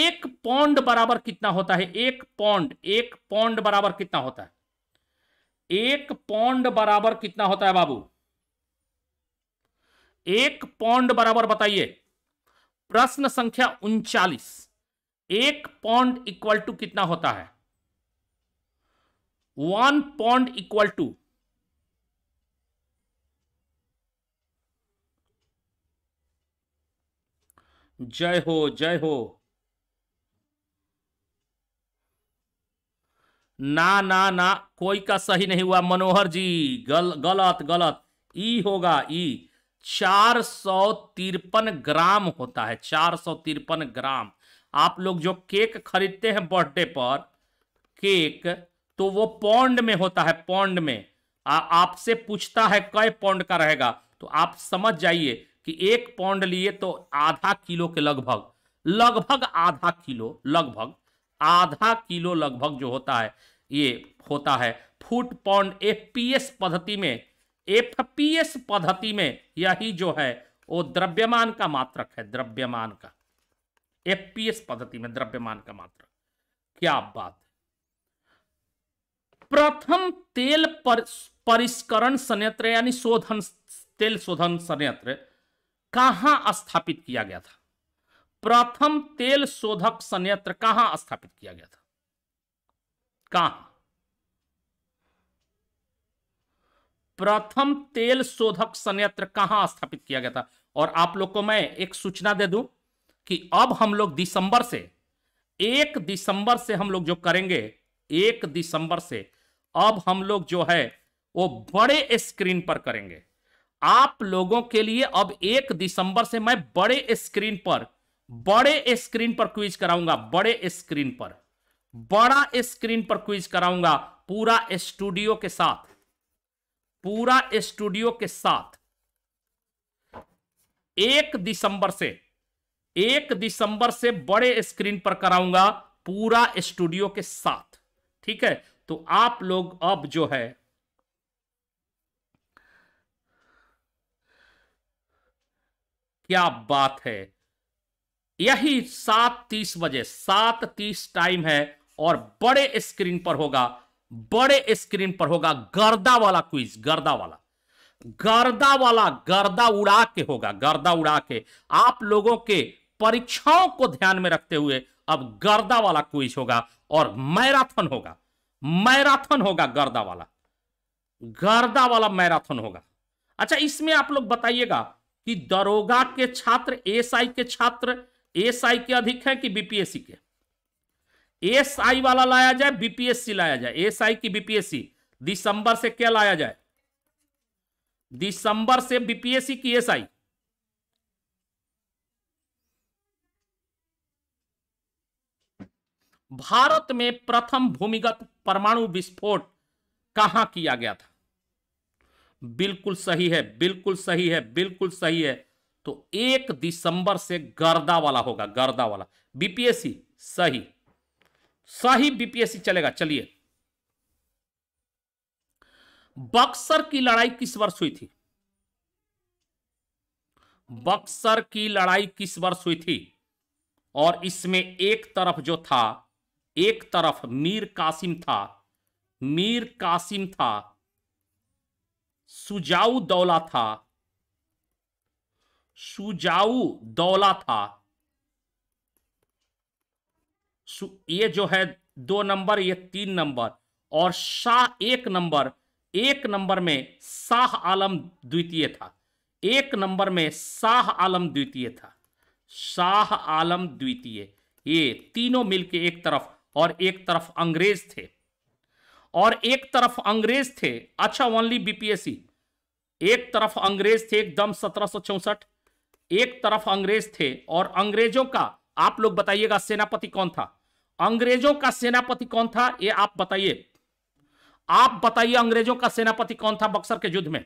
एक पौंड बराबर कितना होता है एक पौंड एक पौंड बराबर कितना होता है एक पौंड बराबर कितना होता है बाबू एक पौंड बराबर बताइए प्रश्न संख्या उनचालीस एक पौंड इक्वल टू कितना होता है वन पौंड इक्वल टू जय हो जय हो ना ना ना कोई का सही नहीं हुआ मनोहर जी गल गलत गलत ई होगा ई चार सौ तिरपन ग्राम होता है चार सौ तिरपन ग्राम आप लोग जो केक खरीदते हैं बर्थडे पर केक तो वो पौंड में होता है पौंड में आपसे पूछता है कई पौंड का रहेगा तो आप समझ जाइए कि एक पौंड लिए तो आधा किलो के लगभग लगभग आधा किलो लगभग आधा किलो लगभग जो होता है ये होता है फुट पौंड एफपीएस पद्धति में एस पद्धति में यही जो है वो द्रव्यमान का मात्रक है द्रव्यमान का एफपीएस पद्धति में द्रव्यमान का मात्रक क्या बात प्रथम तेल पर, परिष्करण संयंत्र यानी शोधन तेल शोधन संयंत्र कहां स्थापित किया गया था प्रथम तेल शोधक संयंत्र कहां स्थापित किया गया था कहा प्रथम तेल शोधक संयंत्र कहां स्थापित किया गया था और आप लोग को मैं एक सूचना दे दूं कि अब हम लोग दिसंबर से एक दिसंबर से हम लोग जो करेंगे एक दिसंबर से अब हम लोग जो है वो बड़े स्क्रीन पर करेंगे आप लोगों के लिए अब एक दिसंबर से मैं बड़े स्क्रीन पर बड़े स्क्रीन पर क्विज कराऊंगा बड़े स्क्रीन पर बड़ा स्क्रीन पर क्विज कराऊंगा पूरा स्टूडियो के साथ पूरा स्टूडियो के साथ एक दिसंबर से एक दिसंबर से बड़े स्क्रीन पर कराऊंगा पूरा स्टूडियो के साथ ठीक है तो आप लोग अब जो है क्या बात है यही सात तीस बजे सात तीस टाइम है और बड़े स्क्रीन पर होगा बड़े स्क्रीन पर होगा गर्दा वाला क्विज गर्दा वाला गर्दा वाला गर्दा उड़ा के होगा गर्दा उड़ा के आप लोगों के परीक्षाओं को ध्यान में रखते हुए अब गर्दा वाला क्विज होगा और मैराथन होगा मैराथन होगा गर्दा वाला गर्दा वाला मैराथन होगा अच्छा इसमें आप लोग बताइएगा कि दरोगा के छात्र एएसआई के छात्र एएसआई के अधिक हैं कि बीपीएससी के एएसआई वाला लाया जाए बीपीएससी लाया जाए एएसआई की बीपीएससी दिसंबर से क्या लाया जाए दिसंबर से बीपीएससी की एएसआई भारत में प्रथम भूमिगत परमाणु विस्फोट कहां किया गया था बिल्कुल सही है बिल्कुल सही है बिल्कुल सही है तो एक दिसंबर से गर्दा वाला होगा गर्दा वाला बीपीएससी सही सही बीपीएससी चलेगा चलिए बक्सर की लड़ाई किस वर्ष हुई थी बक्सर की लड़ाई किस वर्ष हुई थी और इसमें एक तरफ जो था एक तरफ मीर कासिम था मीर कासिम था सुजाऊ दौला था सुजाऊ दौला था सु, ये जो है दो नंबर ये तीन नंबर और शाह एक नंबर एक नंबर में शाह आलम द्वितीय था एक नंबर में शाह आलम द्वितीय था शाह आलम द्वितीय ये तीनों मिलके एक तरफ और एक तरफ अंग्रेज थे और एक तरफ अंग्रेज थे अच्छा ओनली बीपीएससी एक तरफ अंग्रेज थे एकदम सत्रह एक तरफ अंग्रेज थे और अंग्रेजों का आप लोग बताइएगा सेनापति कौन था अंग्रेजों का सेनापति कौन था ये आप बताइए आप बताइए अंग्रेजों का सेनापति कौन था बक्सर के युद्ध में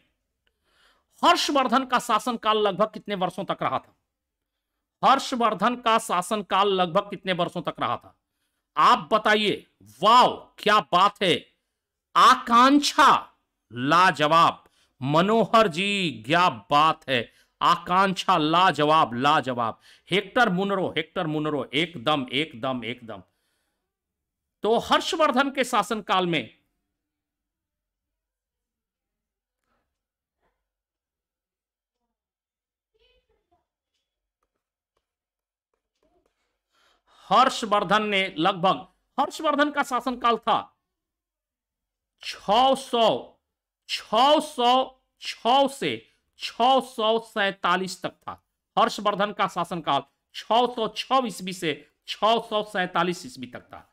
हर्षवर्धन का शासनकाल लगभग कितने वर्षों तक रहा था हर्षवर्धन का शासनकाल लगभग कितने वर्षों तक रहा था आप बताइए वाव क्या बात है आकांक्षा लाजवाब मनोहर जी क्या बात है आकांक्षा लाजवाब लाजवाब हेक्टर मुनरो हेक्टर मुनरो एकदम एकदम एकदम तो हर्षवर्धन के शासनकाल में हर्षवर्धन ने लगभग हर्षवर्धन का शासनकाल था छ से छ सैतालीस तक था हर्षवर्धन का शासनकाल छ छ ईस्वी से छ सौ सैतालीस ईस्वी तक था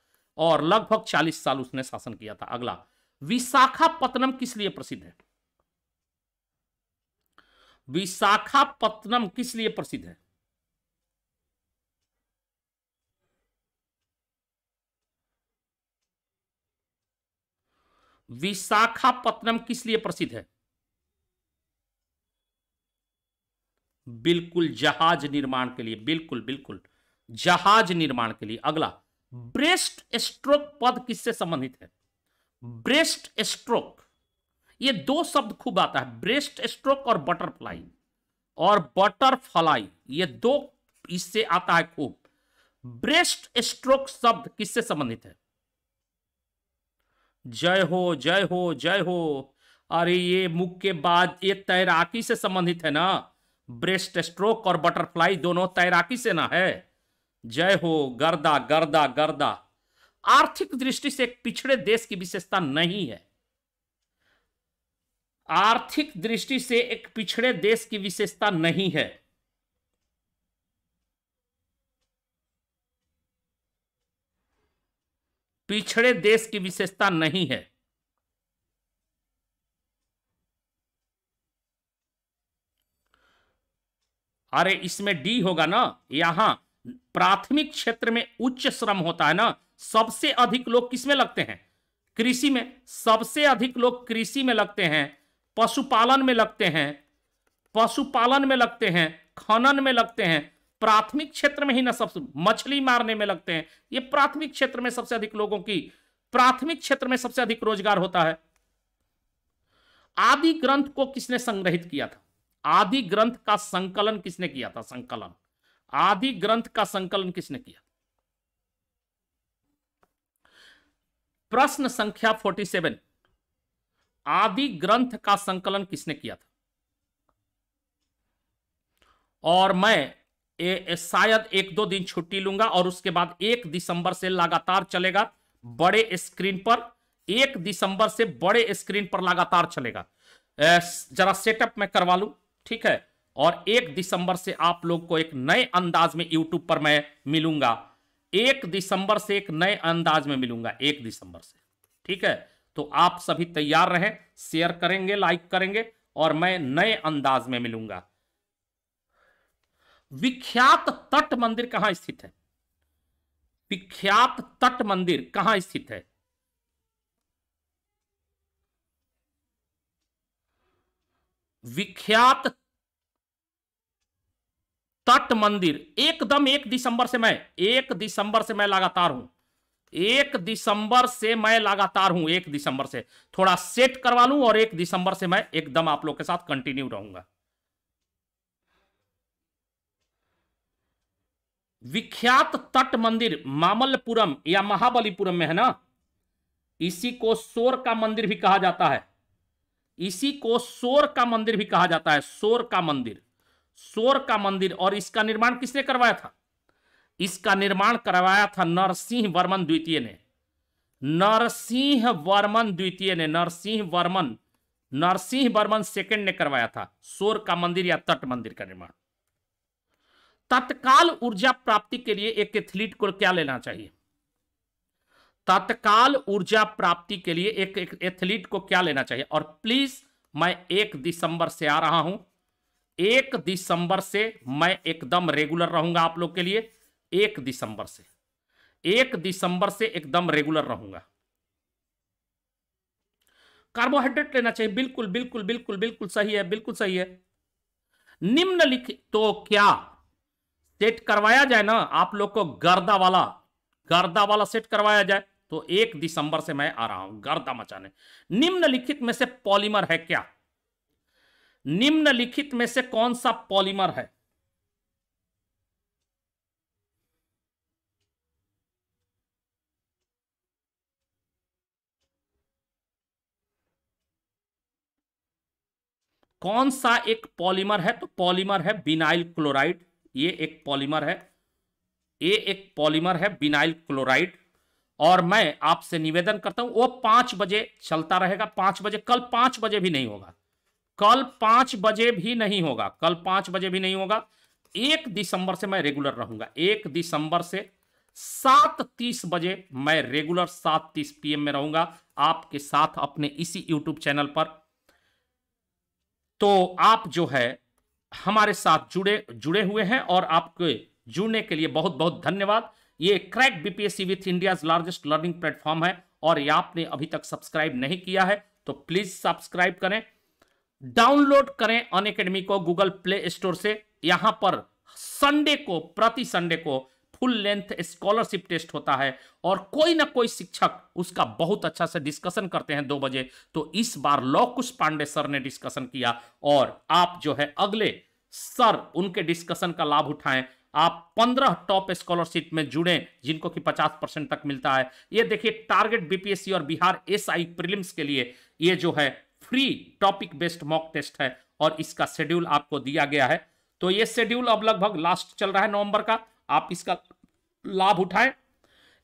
और लगभग चालीस साल उसने शासन किया था अगला विशाखापत्तनम किस लिए प्रसिद्ध है विशाखापत्तनम किस लिए प्रसिद्ध है विशाखापत्तनम किस लिए प्रसिद्ध है बिल्कुल जहाज निर्माण के लिए बिल्कुल बिल्कुल जहाज निर्माण के लिए अगला ब्रेस्ट स्ट्रोक पद किससे संबंधित है ब्रेस्ट स्ट्रोक ये दो शब्द खूब आता है ब्रेस्ट स्ट्रोक और बटरफ्लाई और बटरफ्लाई ये दो इससे आता है खूब ब्रेस्ट स्ट्रोक शब्द किससे संबंधित है जय हो जय हो जय हो अरे ये मुक्केबाज ये तैराकी से संबंधित है ना ब्रेस्ट स्ट्रोक और बटरफ्लाई दोनों तैराकी से ना है जय हो गर्दा गर्दा गर्दा आर्थिक दृष्टि से एक पिछड़े देश की विशेषता नहीं है आर्थिक दृष्टि से एक पिछड़े देश की विशेषता नहीं है पिछड़े देश की विशेषता नहीं है अरे इसमें डी होगा ना यहां प्राथमिक क्षेत्र में उच्च श्रम होता है ना सबसे अधिक लोग किसमें लगते हैं कृषि में सबसे अधिक लोग कृषि में लगते हैं पशुपालन में लगते हैं पशुपालन में लगते हैं खनन में लगते हैं प्राथमिक क्षेत्र में ही ना सबसे मछली मारने में लगते हैं ये प्राथमिक क्षेत्र में सबसे अधिक लोगों की प्राथमिक क्षेत्र में सबसे अधिक रोजगार होता है आदि ग्रंथ को किसने संग्रहित किया था आदि ग्रंथ का संकलन किसने किया था संकलन आदि ग्रंथ का संकलन किसने किया प्रश्न संख्या 47 आदि ग्रंथ का संकलन किसने किया था और मैं ए, ए, शायद एक दो दिन छुट्टी लूंगा और उसके बाद एक दिसंबर से लगातार चलेगा बड़े स्क्रीन पर एक दिसंबर से बड़े स्क्रीन पर लगातार चलेगा जरा सेटअप मैं करवा लूं ठीक है और एक दिसंबर से आप लोग को एक नए अंदाज में यूट्यूब पर मैं मिलूंगा एक दिसंबर से एक नए अंदाज में मिलूंगा एक दिसंबर से ठीक है तो आप सभी तैयार रहें शेयर करेंगे लाइक करेंगे और मैं नए अंदाज में मिलूंगा विख्यात तट मंदिर कहां स्थित है विख्यात तट मंदिर कहां स्थित है विख्यात तट मंदिर एकदम एक दिसंबर से मैं एक दिसंबर से मैं लगातार हूं एक दिसंबर से मैं लगातार हूं एक दिसंबर से थोड़ा सेट करवा लूं और एक दिसंबर से मैं एकदम आप लोग के साथ कंटिन्यू रहूंगा विख्यात तट मंदिर मामलपुरम या महाबलीपुरम में है ना इसी को सोर का मंदिर भी कहा जाता है इसी को सोर का मंदिर भी कहा जाता है सोर का मंदिर सोर का मंदिर और इसका निर्माण किसने करवाया था इसका निर्माण करवाया था नरसिंह वर्मन द्वितीय ने नरसिंह वर्मन द्वितीय ने नरसिंह वर्मन नरसिंह वर्मन सेकंड ने करवाया था सोर का मंदिर या तट मंदिर का निर्माण तत्काल ऊर्जा प्राप्ति के लिए एक एथलीट को क्या लेना चाहिए तत्काल ऊर्जा प्राप्ति के लिए एक, एथलीट को क्या लेना चाहिए और प्लीज मैं एक दिसंबर से आ रहा हूं एक दिसंबर से मैं एकदम रेगुलर रहूंगा आप लोग के लिए एक दिसंबर से एक दिसंबर से एकदम रेगुलर रहूंगा कार्बोहाइड्रेट लेना चाहिए बिल्कुल बिल्कुल बिल्कुल बिल्कुल सही है बिल्कुल सही है निम्नलिखित तो क्या सेट करवाया जाए ना आप लोग को गर्दा वाला गर्दा वाला सेट करवाया जाए तो एक दिसंबर से मैं आ रहा हूं गर्दा मचाने निम्नलिखित में से पॉलीमर है क्या निम्नलिखित में से कौन सा पॉलीमर है कौन सा एक पॉलीमर है तो पॉलीमर है बिनाइल क्लोराइड ये एक पॉलीमर है ये एक पॉलीमर है बिनाइल क्लोराइड और मैं आपसे निवेदन करता हूं वो पांच बजे चलता रहेगा पांच बजे कल पांच बजे भी नहीं होगा कल पांच बजे भी नहीं होगा कल पांच बजे भी नहीं होगा एक दिसंबर से मैं रेगुलर रहूंगा एक दिसंबर से सात तीस बजे मैं रेगुलर सात तीस पीएम में रहूंगा आपके साथ अपने इसी यूट्यूब चैनल पर तो आप जो है हमारे साथ जुड़े जुड़े हुए हैं और आपके जुड़ने के लिए बहुत बहुत धन्यवाद ये crack BPSC with India's largest learning platform है और ये आपने अभी तक सब्सक्राइब नहीं किया है तो प्लीज सब्सक्राइब करें डाउनलोड करें अन को गूगल प्ले स्टोर से यहां पर संडे को प्रति संडे को फुल लेंथ स्कॉलरशिप टेस्ट होता है और कोई ना कोई शिक्षक उसका बहुत अच्छा से डिस्कशन करते हैं दो बजे तो इस बार लौकुश पांडे सर ने डिस्कशन किया और आप जो है अगले सर उनके डिस्कशन का लाभ उठाएं आप 15 टॉप स्कॉलरशिप में जुड़े जिनको कि 50 परसेंट तक मिलता है ये देखिए टारगेट बीपीएससी और बिहार एसआई प्रीलिम्स के लिए ये जो है free topic based mock test है और इसका शेड्यूल आपको दिया गया है तो ये शेड्यूल अब लगभग लास्ट चल रहा है नवंबर का आप इसका लाभ उठाएं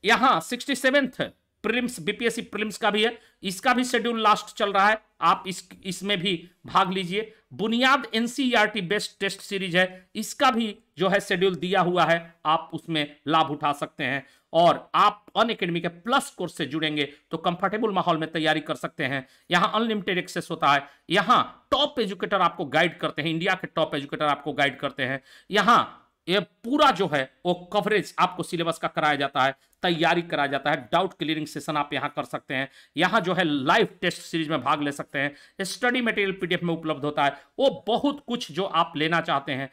यहां sixty seventh prelims BPSC prelims का भी है इसका भी शेड्यूल लास्ट चल रहा है आप इस इसमें भी भाग लीजिए बुनियाद एनसीईआरटी बेस्ट टेस्ट सीरीज है इसका भी जो है शेड्यूल दिया हुआ है आप उसमें लाभ उठा सकते हैं और आप अन अकेडमी के प्लस कोर्स से जुड़ेंगे तो कंफर्टेबल माहौल में तैयारी कर सकते हैं यहां अनलिमिटेड एक्सेस होता है यहां टॉप एजुकेटर आपको गाइड करते हैं इंडिया के टॉप एजुकेटर आपको गाइड करते हैं यहां ये पूरा जो है वो कवरेज आपको सिलेबस का कराया जाता है तैयारी कराया जाता है डाउट क्लियरिंग सेशन आप यहां कर सकते हैं यहां जो है लाइव टेस्ट सीरीज में भाग ले सकते हैं स्टडी मटेरियल पीडीएफ में उपलब्ध होता है वो बहुत कुछ जो आप लेना चाहते हैं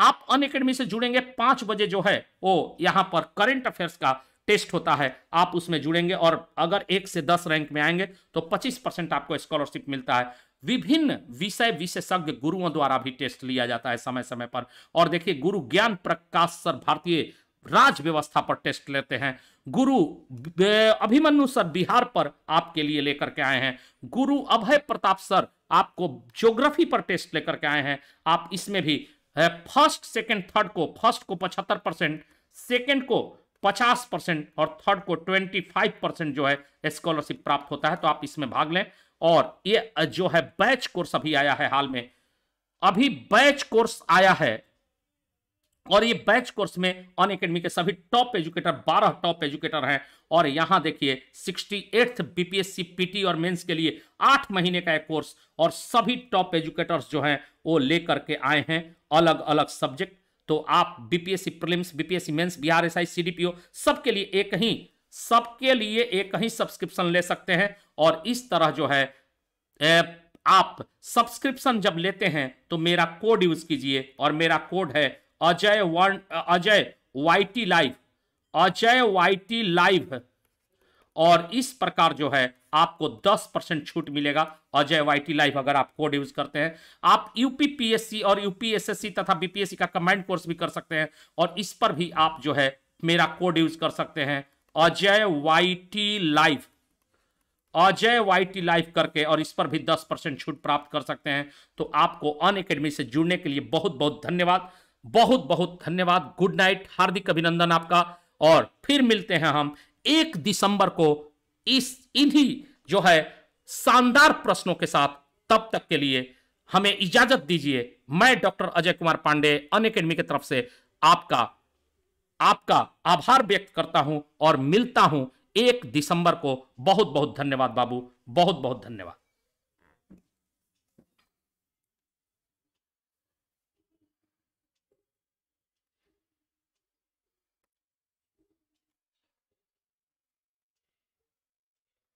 आप अन अकेडमी से जुड़ेंगे पांच बजे जो है वो यहाँ पर करेंट अफेयर्स का टेस्ट होता है आप उसमें जुड़ेंगे और अगर एक से दस रैंक में आएंगे तो पच्चीस परसेंट आपको स्कॉलरशिप मिलता है विभिन्न विषय विशेषज्ञ गुरुओं द्वारा भी टेस्ट लिया जाता है समय समय पर और देखिए गुरु ज्ञान प्रकाश सर भारतीय राज व्यवस्था पर टेस्ट लेते हैं गुरु अभिमन्यु सर बिहार पर आपके लिए लेकर के आए हैं गुरु अभय प्रताप सर आपको ज्योग्राफी पर टेस्ट लेकर के आए हैं आप इसमें भी फर्स्ट सेकंड थर्ड को फर्स्ट को पचहत्तर परसेंट सेकेंड को पचास परसेंट और थर्ड को ट्वेंटी फाइव परसेंट जो है स्कॉलरशिप प्राप्त होता है तो आप इसमें भाग लें और ये जो है बैच कोर्स अभी आया है हाल में अभी बैच कोर्स आया है और ये बैच कोर्स में ऑन अकेडमी के सभी टॉप एजुकेटर 12 टॉप एजुकेटर हैं और यहां देखिए सिक्सटी एट्थ बीपीएससी पीटी और मेंस के लिए आठ महीने का एक कोर्स और सभी टॉप एजुकेटर्स जो हैं वो लेकर के आए हैं अलग अलग सब्जेक्ट तो आप BPSC prelims BPSC mains Bihar S I सबके लिए एक ही सबके लिए एक ही सब्सक्रिप्शन ले सकते हैं और इस तरह जो है आप सब्सक्रिप्शन जब लेते हैं तो मेरा कोड यूज कीजिए और मेरा कोड है Ajay one Ajay Y T live Ajay Y T live और इस प्रकार जो है आपको 10 परसेंट छूट मिलेगा अजय वाई टी लाइव अगर आप कोड यूज करते हैं आप यूपीपीएससी और यूपीएसएससी तथा बीपीएससी का कमांड कोर्स भी कर सकते हैं और इस पर भी आप जो है मेरा कोड यूज कर सकते हैं Ajay Y T life Ajay Y T life करके और इस पर भी 10 परसेंट छूट प्राप्त कर सकते हैं तो आपको अन अकेडमी से जुड़ने के लिए बहुत बहुत धन्यवाद बहुत बहुत धन्यवाद गुड नाइट हार्दिक अभिनंदन आपका और फिर मिलते हैं हम एक दिसंबर को इस इन्हीं जो है शानदार प्रश्नों के साथ तब तक के लिए हमें इजाजत दीजिए मैं doctor Ajay Kumar Pandey Unacademy की तरफ से आपका आपका आभार व्यक्त करता हूं और मिलता हूं एक दिसंबर को बहुत बहुत धन्यवाद बाबू बहुत बहुत धन्यवाद